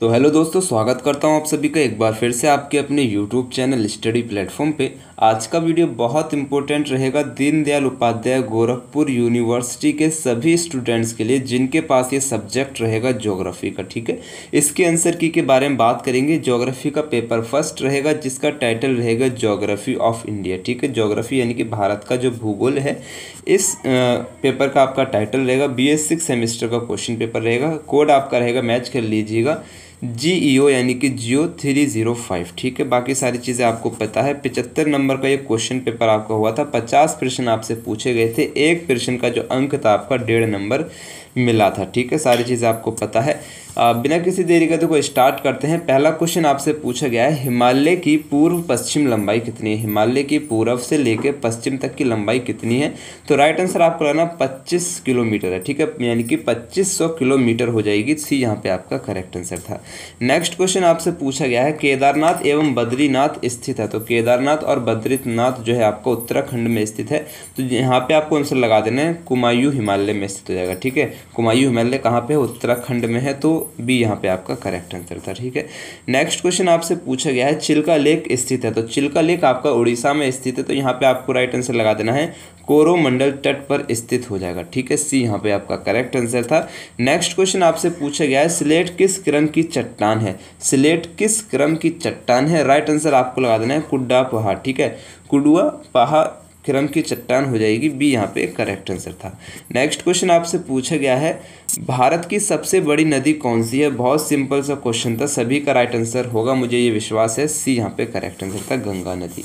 तो हेलो दोस्तों स्वागत करता हूं आप सभी का एक बार फिर से आपके अपने यूट्यूब चैनल स्टडी प्लेटफॉर्म पे आज का वीडियो बहुत इंपॉर्टेंट रहेगा दीनदयाल उपाध्याय गोरखपुर यूनिवर्सिटी के सभी स्टूडेंट्स के लिए जिनके पास ये सब्जेक्ट रहेगा ज्योग्राफी का ठीक है इसके आंसर की के बारे में बात करेंगे ज्योग्राफी का पेपर फर्स्ट रहेगा जिसका टाइटल रहेगा ज्योग्राफी ऑफ इंडिया ठीक है ज्योग्राफी यानी कि भारत का जो भूगोल है इस पेपर का आपका टाइटल रहेगा बी एस सेमेस्टर का क्वेश्चन पेपर रहेगा कोड आपका रहेगा मैच कर लीजिएगा जी ई ओ यानी कि जियो थ्री जीरो फाइव ठीक है बाकी सारी चीज़ें आपको पता है पिचहत्तर नंबर का ये क्वेश्चन पेपर आपका हुआ था पचास प्रश्न आपसे पूछे गए थे एक प्रश्न का जो अंक था आपका डेढ़ नंबर मिला था ठीक है सारी चीज़ें आपको पता है बिना किसी देरी के देखो स्टार्ट करते हैं पहला क्वेश्चन आपसे पूछा गया है हिमालय की पूर्व पश्चिम लंबाई कितनी है हिमालय की पूर्व से लेकर पश्चिम तक की लंबाई कितनी है तो राइट आंसर आपको लाना पच्चीस किलोमीटर है ठीक है यानी कि पच्चीस सौ किलोमीटर हो जाएगी सी यहाँ पे आपका करेक्ट आंसर था नेक्स्ट क्वेश्चन आपसे पूछा गया है केदारनाथ एवं बद्रीनाथ स्थित है तो केदारनाथ और बद्रीनाथ जो है आपको उत्तराखंड में स्थित है तो यहाँ पे आपको आंसर लगा देना है कुमायूं हिमालय में स्थित हो जाएगा ठीक है कुमायूं हिमालय कहाँ पे उत्तराखंड में है तो बी यहाँ पे आपका करेक्ट आंसर था ठीक है नेक्स्ट क्वेश्चन आपसे पूछा गया है चिल्का लेक स्थित है तो चिल्का लेक आपका उड़ीसा में स्थित है तो यहाँ पे आपको राइट आंसर लगा देना है कोरोमंडल तट पर स्थित हो जाएगा ठीक है सी यहाँ पे आपका करेक्ट आंसर था नेक्स्ट क्वेश्चन आपसे पूछा गया है स्लेट किस क्रम की चट्टान है स्लेट किस क्रम की चट्टान है राइट आंसर आपको लगा देना है कुड्डा पहाड़ ठीक है कुडुआ पहाड़ क्रम की चट्टान हो जाएगी बी यहाँ पे करेक्ट आंसर था नेक्स्ट क्वेश्चन आपसे पूछा गया है भारत की सबसे बड़ी नदी कौन सी है बहुत सिंपल सा क्वेश्चन था सभी का राइट आंसर होगा मुझे ये विश्वास है सी यहाँ पे करेक्ट आंसर था गंगा नदी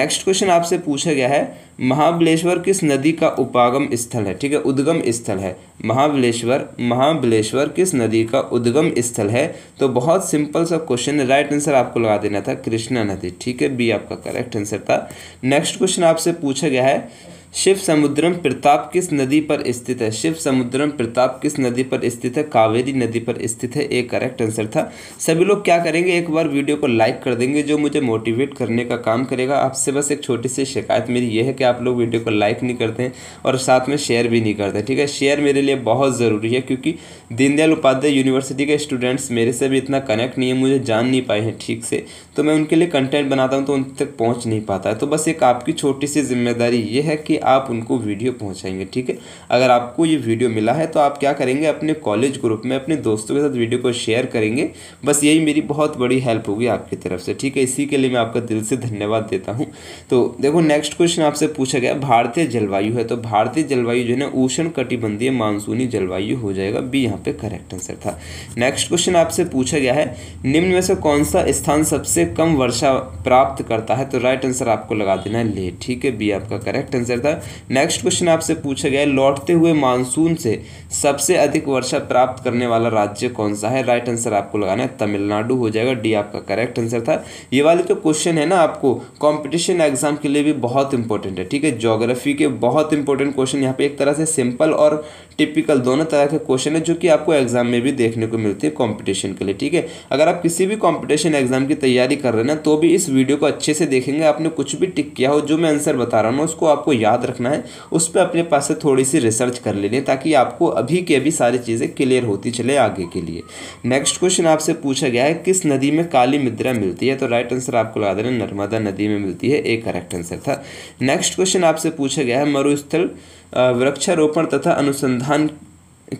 नेक्स्ट क्वेश्चन आपसे पूछा गया है महाबलेश्वर किस नदी का उपागम स्थल है ठीक है उद्गम स्थल है महाबलेश्वर महाबलेश्वर किस नदी का उद्गम स्थल है तो बहुत सिंपल सा क्वेश्चन राइट आंसर आपको लगा देना था कृष्णा नदी ठीक है बी आपका करेक्ट आंसर था नेक्स्ट क्वेश्चन आपसे पूछा गया है शिव समुद्रम प्रताप किस नदी पर स्थित है शिव समुद्रम प्रताप किस नदी पर स्थित है कावेरी नदी पर स्थित है एक करेक्ट आंसर था सभी लोग क्या करेंगे एक बार वीडियो को लाइक कर देंगे जो मुझे मोटिवेट करने का काम करेगा आपसे बस एक छोटी सी शिकायत मेरी ये है कि आप लोग वीडियो को लाइक नहीं करते हैं और साथ में शेयर भी नहीं करते ठीक है शेयर मेरे लिए बहुत ज़रूरी है क्योंकि दीनदयाल उपाध्याय यूनिवर्सिटी के स्टूडेंट्स मेरे से भी इतना कनेक्ट नहीं है मुझे जान नहीं पाए हैं ठीक से तो मैं उनके लिए कंटेंट बनाता हूँ तो उन तक पहुँच नहीं पाता है तो बस एक आपकी छोटी सी जिम्मेदारी ये है कि आप उनको वीडियो पहुंचाएंगे ठीक है अगर आपको ये वीडियो मिला है तो आप क्या करेंगे अपने कॉलेज ग्रुप में अपने दोस्तों के साथ वीडियो को शेयर करेंगे बस यही मेरी बहुत बड़ी हेल्प होगी आपकी तरफ से ठीक है इसी के लिए मैं आपका दिल से धन्यवाद देता हूँ तो देखो नेक्स्ट क्वेश्चन आपसे पूछा गया भारतीय जलवायु है तो भारतीय जलवायु जो है ऊषण कटिबंधीय मानसूनी जलवायु हो जाएगा बी यहाँ पर करेक्ट आंसर था नेक्स्ट क्वेश्चन आपसे पूछा गया है निम्न में से कौन सा स्थान सबसे कम वर्षा प्राप्त करता है तो राइट आंसर आपको लगा देना है ले ठीक है बी आपका करेक्ट आंसर था जाएगा नेक्स्ट क्वेश्चन आपसे पूछा गया है लौटते हुए मानसून से सबसे अधिक वर्षा प्राप्त करने वाला राज्य कौन सा है राइट right आंसर आपको लगाना है तमिलनाडु हो जाएगा डी आपका करेक्ट आंसर था ये वाले जो क्वेश्चन है ना आपको कॉम्पिटिशन एग्जाम के लिए भी बहुत इंपॉर्टेंट है ठीक है जोग्राफी के बहुत इंपॉर्टेंट क्वेश्चन यहाँ पे एक तरह से सिंपल और टिपिकल दोनों तरह के क्वेश्चन है जो कि आपको एग्जाम में भी देखने को मिलते हैं कॉम्पिटिशन के लिए ठीक है अगर आप किसी भी कॉम्पिटिशन एग्जाम की तैयारी कर रहे हैं ना तो भी इस वीडियो को अच्छे से देखेंगे आपने कुछ भी टिक किया हो जो मैं आंसर बता रहा हूँ उसको आपको याद याद रखना है उस पर अपने पास से थोड़ी सी रिसर्च कर लेनी है ताकि आपको अभी के अभी सारी चीज़ें क्लियर होती चले आगे के लिए नेक्स्ट क्वेश्चन आपसे पूछा गया है किस नदी में काली मुद्रा मिलती है तो राइट आंसर आपको लगा देना नर्मदा नदी में मिलती है एक करेक्ट आंसर था नेक्स्ट क्वेश्चन आपसे पूछा गया है मरुस्थल वृक्षारोपण तथा अनुसंधान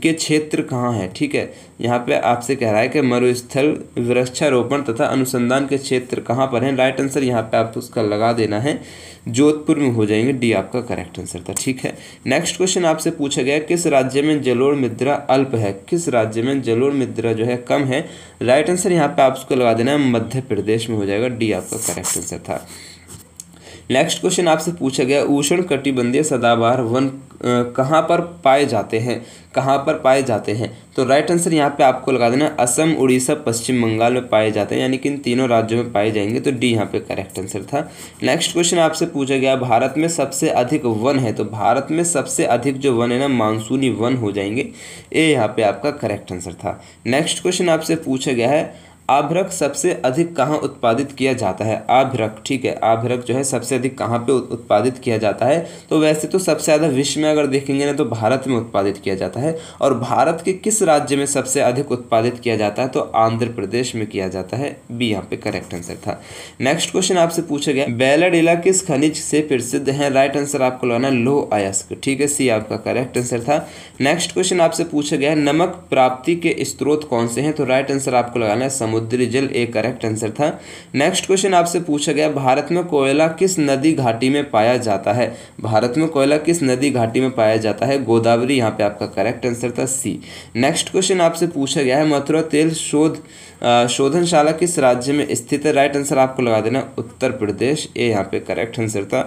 के क्षेत्र कहाँ है ठीक है यहाँ पे आपसे कह रहा है कि मरुस्थल वृक्षारोपण तथा अनुसंधान के क्षेत्र कहाँ पर हैं राइट आंसर यहाँ पे आप उसका लगा देना है जोधपुर में हो जाएंगे डी आपका करेक्ट आंसर था ठीक है नेक्स्ट क्वेश्चन आपसे पूछा गया किस राज्य में जलोड़ मुद्रा अल्प है किस राज्य में जलोड़ मुद्रा जो है कम है राइट आंसर यहाँ पे आपको लगा देना है मध्य प्रदेश में हो जाएगा डी आपका करेक्ट आंसर था नेक्स्ट क्वेश्चन आपसे पूछा गया उष्ण कटिबंधीय सदाबहार वन कहाँ पर पाए जाते हैं कहाँ पर पाए जाते हैं तो राइट आंसर यहाँ पे आपको लगा देना असम उड़ीसा पश्चिम बंगाल में पाए जाते हैं यानी कि इन तीनों राज्यों में पाए जाएंगे तो डी यहाँ पे करेक्ट आंसर था नेक्स्ट क्वेश्चन आपसे पूछा गया भारत में सबसे अधिक वन है तो भारत में सबसे अधिक जो वन है ना मानसूनी वन हो जाएंगे ए यहाँ पर आपका करेक्ट आंसर था नेक्स्ट क्वेश्चन आपसे पूछा गया है आभ्रक सबसे अधिक कहाँ उत्पादित किया जाता है आभ्रक ठीक है आभ्रक जो है सबसे अधिक कहाँ पे उत्पादित किया जाता है तो वैसे तो सबसे ज़्यादा विश्व में अगर देखेंगे ना तो भारत में उत्पादित किया जाता है और भारत के किस राज्य में सबसे अधिक उत्पादित किया जाता है तो आंध्र प्रदेश में किया जाता है बी यहाँ पे करेक्ट आंसर था नेक्स्ट क्वेश्चन आपसे पूछा गया बैलाडीला किस खनिज से प्रसिद्ध है राइट आंसर आपको लगाना लो अयस्क ठीक है सी आपका करेक्ट आंसर था नेक्स्ट क्वेश्चन आपसे पूछा गया नमक प्राप्ति के स्त्रोत कौन से हैं तो राइट आंसर आपको लगाना है समुद्री जल ए करेक्ट आंसर था नेक्स्ट क्वेश्चन आपसे पूछा गया भारत में कोयला किस नदी घाटी में पाया जाता है भारत में कोयला किस नदी घाटी में पाया जाता है गोदावरी यहाँ पे आपका करेक्ट आंसर था सी नेक्स्ट क्वेश्चन आपसे पूछा गया है मथुरा तेल शोध शोधनशाला किस राज्य में स्थित है राइट आंसर आपको लगा देना उत्तर प्रदेश ए यहाँ पे करेक्ट आंसर था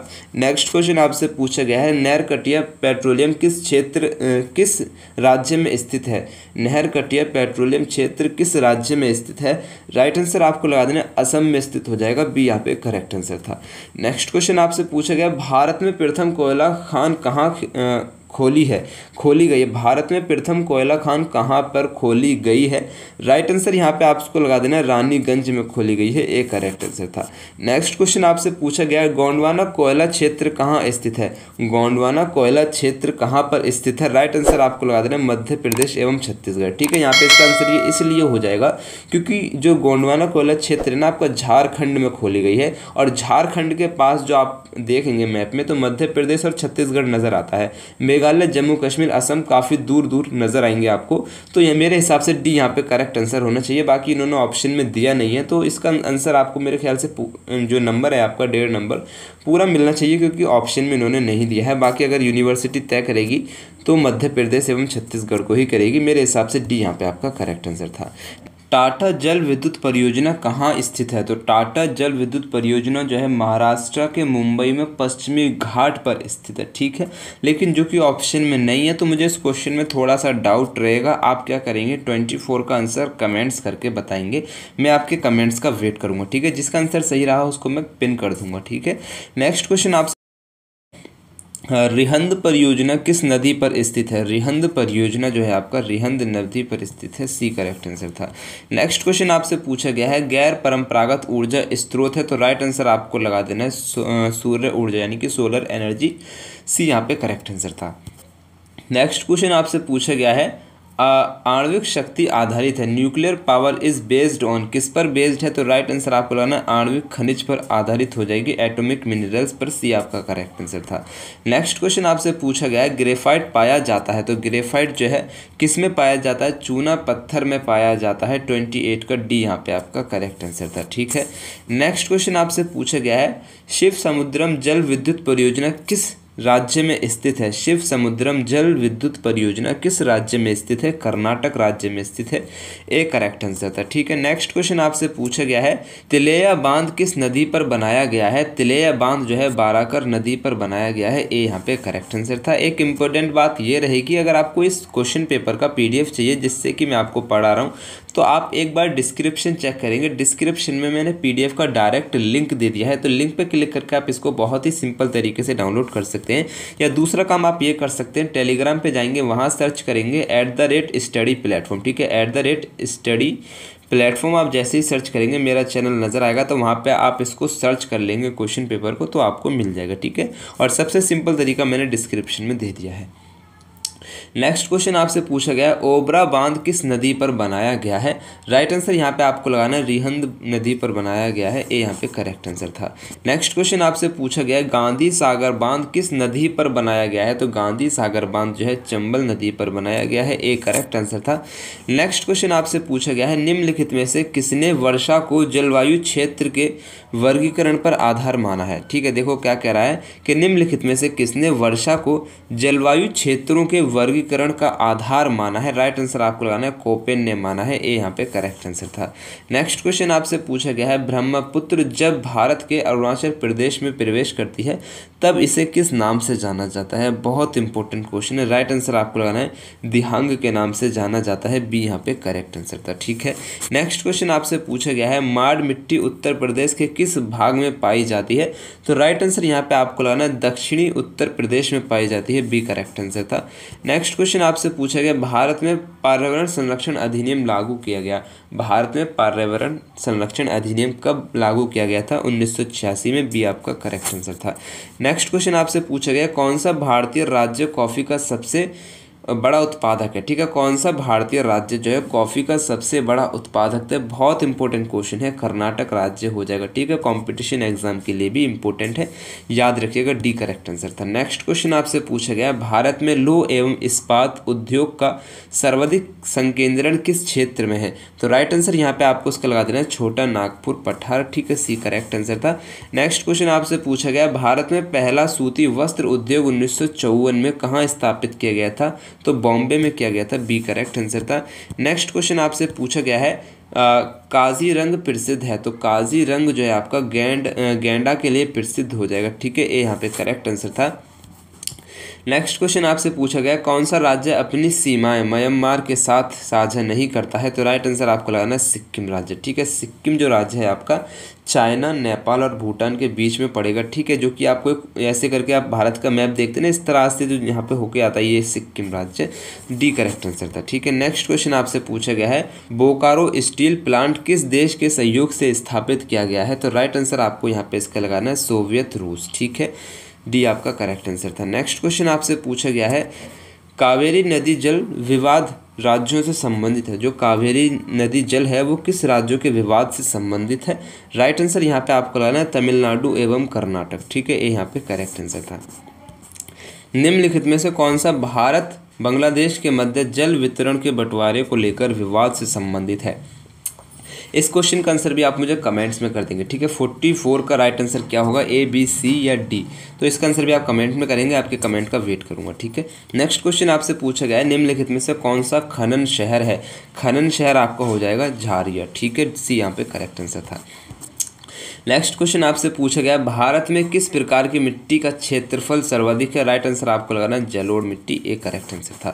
नेक्स्ट क्वेश्चन आपसे पूछा गया है नहरकटिया पेट्रोलियम किस क्षेत्र किस राज्य में स्थित है नहरकटिया पेट्रोलियम क्षेत्र किस राज्य में स्थित है है राइट आंसर आपको लगा देना असम में स्थित हो जाएगा बी यहाँ पे करेक्ट आंसर था नेक्स्ट क्वेश्चन आपसे पूछा गया भारत में प्रथम कोयला खान कहाँ खोली है खोली गई है भारत में प्रथम कोयला खान कहाँ पर खोली गई है राइट आंसर यहाँ पे आपको लगा देना रानीगंज में खोली गई है एक करेक्ट आंसर था नेक्स्ट क्वेश्चन आपसे पूछा गया है गोंडवाना कोयला क्षेत्र कहाँ स्थित है गोंडवाना कोयला क्षेत्र कहाँ पर स्थित है राइट आंसर आपको लगा देना मध्य प्रदेश एवं छत्तीसगढ़ ठीक है यहाँ पे इसका आंसर ये इसलिए हो जाएगा क्योंकि जो गोंडवाना कोयला क्षेत्र है ना आपका झारखंड में खोली गई है और झारखंड के पास जो आप देखेंगे मैप में तो मध्य प्रदेश और छत्तीसगढ़ नजर आता है मेघा मेघालय जम्मू कश्मीर असम काफ़ी दूर दूर नज़र आएंगे आपको तो ये मेरे हिसाब से डी यहाँ पे करेक्ट आंसर होना चाहिए बाकी इन्होंने ऑप्शन में दिया नहीं है तो इसका आंसर आपको मेरे ख्याल से जो नंबर है आपका डेढ़ नंबर पूरा मिलना चाहिए क्योंकि ऑप्शन में इन्होंने नहीं दिया है बाकी अगर यूनिवर्सिटी तय करेगी तो मध्य प्रदेश एवं छत्तीसगढ़ को ही करेगी मेरे हिसाब से डी यहाँ पर आपका करेक्ट आंसर था टाटा जल विद्युत परियोजना कहाँ स्थित है तो टाटा जल विद्युत परियोजना जो है महाराष्ट्र के मुंबई में पश्चिमी घाट पर स्थित है ठीक है लेकिन जो कि ऑप्शन में नहीं है तो मुझे इस क्वेश्चन में थोड़ा सा डाउट रहेगा आप क्या करेंगे ट्वेंटी फोर का आंसर कमेंट्स करके बताएंगे मैं आपके कमेंट्स का वेट करूँगा ठीक है जिसका आंसर सही रहा उसको मैं पिन कर दूंगा ठीक है नेक्स्ट क्वेश्चन आप हाँ, रिहंद परियोजना किस नदी पर स्थित है रिहंद परियोजना जो है आपका रिहंद नदी पर स्थित है सी करेक्ट आंसर था नेक्स्ट क्वेश्चन आपसे पूछा गया है गैर परंपरागत ऊर्जा स्त्रोत है तो राइट आंसर आपको लगा देना है सूर्य ऊर्जा यानी कि सोलर एनर्जी सी यहाँ पे करेक्ट आंसर था नेक्स्ट क्वेश्चन आपसे पूछा गया है आणविक शक्ति आधारित है nuclear power is based on किस पर बेस्ड है तो राइट आंसर आपको लाना आणविक खनिज पर आधारित हो जाएगी एटॉमिक मिनरल्स पर सी आपका करेक्ट आंसर था नेक्स्ट क्वेश्चन आपसे पूछा गया है ग्रेफाइट पाया जाता है तो ग्रेफाइट जो है किस में पाया जाता है चूना पत्थर में पाया जाता है ट्वेंटी एट का डी यहाँ पे आपका करेक्ट आंसर था ठीक है नेक्स्ट क्वेश्चन आपसे पूछा गया है शिव समुद्रम जल विद्युत परियोजना किस राज्य में स्थित है शिव समुद्रम जल विद्युत परियोजना किस राज्य में स्थित है कर्नाटक राज्य में स्थित है ए करेक्ट आंसर था ठीक है नेक्स्ट क्वेश्चन आपसे पूछा गया है तिलेया बांध किस नदी पर बनाया गया है तिलेया बांध जो है बाराकर नदी पर बनाया गया है ए यहाँ पे करेक्ट आंसर था एक इम्पोर्टेंट बात ये रहेगी अगर आपको इस क्वेश्चन पेपर का पी चाहिए जिससे कि मैं आपको पढ़ा रहा हूँ तो आप एक बार डिस्क्रिप्शन चेक करेंगे डिस्क्रिप्शन में मैंने पी का डायरेक्ट लिंक दे दिया है तो लिंक पर क्लिक करके आप इसको बहुत ही सिंपल तरीके से डाउनलोड कर सकते सकते हैं या दूसरा काम आप ये कर सकते हैं टेलीग्राम पे जाएंगे वहाँ सर्च करेंगे at the rate study platform ठीक है at the rate study platform आप जैसे ही सर्च करेंगे मेरा चैनल नज़र आएगा तो वहाँ पे आप इसको सर्च कर लेंगे क्वेश्चन पेपर को तो आपको मिल जाएगा ठीक है और सबसे सिंपल तरीका मैंने डिस्क्रिप्शन में दे दिया है नेक्स्ट क्वेश्चन आपसे पूछा गया है ओबरा बांध किस नदी पर बनाया गया है राइट आंसर यहाँ पे आपको लगाना है रिहंद नदी पर बनाया गया है ए यहाँ पे करेक्ट आंसर था नेक्स्ट क्वेश्चन आपसे पूछा गया है गांधी सागर बांध किस नदी पर बनाया गया है तो गांधी सागर बांध जो है चंबल नदी पर बनाया गया है ए करेक्ट आंसर था नेक्स्ट क्वेश्चन आपसे पूछा गया है निम्नलिखित में से किसने वर्षा को जलवायु क्षेत्र के वर्गीकरण पर आधार माना है ठीक है देखो क्या कह रहा है कि निम्नलिखित में से किसने वर्षा को जलवायु क्षेत्रों के वर्ग वर्गीकरण का आधार माना है राइट आंसर आपको लगाना है कोपेन ने माना है ये यहाँ पे करेक्ट आंसर था नेक्स्ट क्वेश्चन आपसे पूछा गया है ब्रह्मपुत्र जब भारत के अरुणाचल प्रदेश में प्रवेश करती है तब इसे किस नाम से जाना जाता है बहुत इंपॉर्टेंट क्वेश्चन है राइट आंसर आपको लगाना है दिहांग के नाम से जाना जाता है बी यहाँ पे करेक्ट आंसर था ठीक है नेक्स्ट क्वेश्चन आपसे पूछा गया है माड़ मिट्टी उत्तर प्रदेश के किस भाग में पाई जाती है तो राइट आंसर यहाँ पे आपको लगाना है दक्षिणी उत्तर प्रदेश में पाई जाती है बी करेक्ट आंसर था नेक्स्ट नेक्स्ट क्वेश्चन आपसे पूछा गया भारत में पर्यावरण संरक्षण अधिनियम लागू किया गया भारत में पर्यावरण संरक्षण अधिनियम कब लागू किया गया था उन्नीस में बी आपका करेक्ट आंसर था नेक्स्ट क्वेश्चन आपसे पूछा गया कौन सा भारतीय राज्य कॉफ़ी का सबसे बड़ा उत्पादक है ठीक है कौन सा भारतीय राज्य जो है कॉफ़ी का सबसे बड़ा उत्पादक है बहुत इंपॉर्टेंट क्वेश्चन है कर्नाटक राज्य हो जाएगा ठीक है कंपटीशन एग्जाम के लिए भी इंपॉर्टेंट है याद रखिएगा डी करेक्ट आंसर था नेक्स्ट क्वेश्चन आपसे पूछा गया भारत में लो एवं इस्पात उद्योग का सर्वाधिक संकेंद्रण किस क्षेत्र में है तो राइट आंसर यहाँ पे आपको उसका लगा देना है छोटा नागपुर पठार ठीक है सी करेक्ट आंसर था नेक्स्ट क्वेश्चन आपसे पूछा गया भारत में पहला सूती वस्त्र उद्योग उन्नीस में कहाँ स्थापित किया गया था तो बॉम्बे में किया गया था बी करेक्ट आंसर था नेक्स्ट क्वेश्चन आपसे पूछा गया है आ, काजी रंग प्रसिद्ध है तो काजी रंग जो है आपका गेंड गेंडा के लिए प्रसिद्ध हो जाएगा ठीक है ए यहाँ पे करेक्ट आंसर था नेक्स्ट क्वेश्चन आपसे पूछा गया कौन सा राज्य अपनी सीमाएं म्यांमार के साथ साझा नहीं करता है तो राइट आंसर आपको लगाना है सिक्किम राज्य ठीक है सिक्किम जो राज्य है आपका चाइना नेपाल और भूटान के बीच में पड़ेगा ठीक है जो कि आपको ऐसे करके आप भारत का मैप देखते ना इस तरह से जो यहाँ पे होके आता है ये सिक्किम राज्य डी करेक्ट आंसर था ठीक है नेक्स्ट क्वेश्चन आपसे पूछा गया है बोकारो स्टील प्लांट किस देश के सहयोग से स्थापित किया गया है तो राइट आंसर आपको यहाँ पे इसका लगाना है सोवियत रूस ठीक है डी आपका करेक्ट आंसर था नेक्स्ट क्वेश्चन आपसे पूछा गया है कावेरी नदी जल विवाद राज्यों से संबंधित है जो कावेरी नदी जल है वो किस राज्यों के विवाद से संबंधित है राइट आंसर यहाँ पे आपको लाना है तमिलनाडु एवं कर्नाटक ठीक है ये यहाँ पे करेक्ट आंसर था निम्नलिखित में से कौन सा भारत बांग्लादेश के मध्य जल वितरण के बंटवारे को लेकर विवाद से संबंधित है इस क्वेश्चन का आंसर भी आप मुझे कमेंट्स में कर देंगे ठीक है फोर्टी फोर का राइट आंसर क्या होगा ए बी सी या डी तो इसका आंसर भी आप कमेंट में करेंगे आपके कमेंट का वेट करूंगा ठीक है नेक्स्ट क्वेश्चन आपसे पूछा गया है निम्नलिखित में से कौन सा खनन शहर है खनन शहर आपका हो जाएगा झारिया ठीक है सी यहाँ पे करेक्ट आंसर था नेक्स्ट क्वेश्चन आपसे पूछा गया भारत में किस प्रकार की मिट्टी का क्षेत्रफल सर्वाधिक है राइट आंसर आपको लगाना जलोड़ मिट्टी एक करेक्ट आंसर था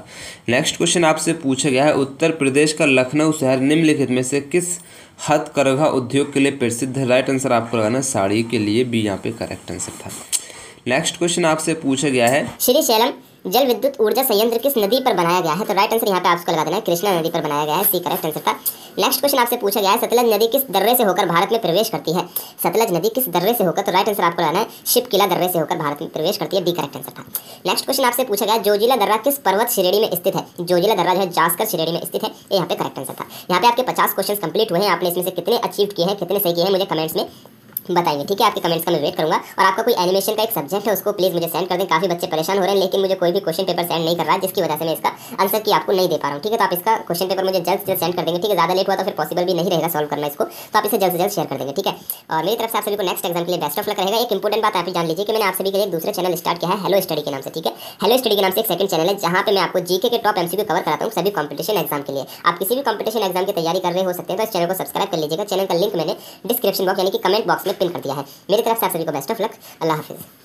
नेक्स्ट क्वेश्चन आपसे पूछा गया है उत्तर प्रदेश का लखनऊ शहर निम्नलिखित में से किस हथकरघा उद्योग के लिए प्रसिद्ध है राइट आंसर आपको लगाना साड़ी के लिए भी यहाँ पे करेक्ट आंसर था नेक्स्ट क्वेश्चन आपसे पूछा गया है श्री सैलम जल विद्युत ऊर्जा संयंत्र किस नदी पर बनाया गया है तो राइट आंसर यहाँ पे आपको लगा देना है कृष्णा नदी पर बनाया गया है सी करेक्ट आंसर का नेक्स्ट क्वेश्चन आपसे पूछा गया है सतलज नदी किस दर्रे से होकर भारत में प्रवेश करती है सतलज नदी किस दर्रे से होकर तो राइट आंसर आपको लगाना है शिप किला दर्रे से होकर भारत में प्रवेश करती है डी करेक्ट आंसर था नेक्स्ट क्वेश्चन आपसे पूछा गया जोजिला दर्रा किस पर्वत श्रेणी में स्थित है जोजिला दर्रा जो है जासकर श्रेणी में स्थित है यहाँ पे करेक्ट आंसर था यहाँ पे आपके पचास क्वेश्चन कंप्लीट हुए हैं आपने इसमें से कितने अचीव किए हैं कितने सही किए हैं मुझे कमेंट्स में बताएंगे ठीक है आपके कमेंट्स का मैं वेट करूँगा और आपका कोई एनिमेशन का एक सब्जेक्ट है उसको प्लीज़ मुझे सेंड कर दें काफ़ी बच्चे परेशान हो रहे हैं लेकिन मुझे कोई भी क्वेश्चन पेपर सेंड नहीं कर रहा है जिसकी वजह से मैं इसका आंसर की आपको नहीं दे पा रहा हूँ ठीक है तो आप इसका क्वेश्चन पेपर मुझे जल्द से जल्द सेंड कर देंगे ठीक है ज़्यादा लेट हुआ तो फिर पॉसिबल भी नहीं रहेगा सॉल्व करना इसको तो आप इसे जल्द से जल्द शेयर कर देंगे ठीक है और मेरी तरफ से आप सभी को नेक्स्ट एग्जाम के लिए बेस्ट ऑफ लग रहेगा एक इंपॉर्टेंट बात आप जान लीजिए कि मैंने आप सभी के लिए दूसरे चैनल स्टार्ट किया है स्टडी के नाम से ठीक है हेलो स्टडी के नाम से एक सेकंड चैनल है जहाँ पे मैं आपको जीके के टॉप एमसीक्यू कवर कराता हूँ सभी कॉम्पिटिशन एग्जाम के लिए आप किसी भी कॉम्पिटिशन एग्जाम की तैयारी कर रहे हो सकते हैं तो इस चैनल को सब्सक्राइब कर लीजिएगा चैनल का लिंक मैंने डिस्क्रिप्शन बॉक्स यानी कि कमेंट बॉक्स में पिन कर दिया है मेरी तरफ से आप सभी को बेस्ट ऑफ लक अल्लाह हाफिज़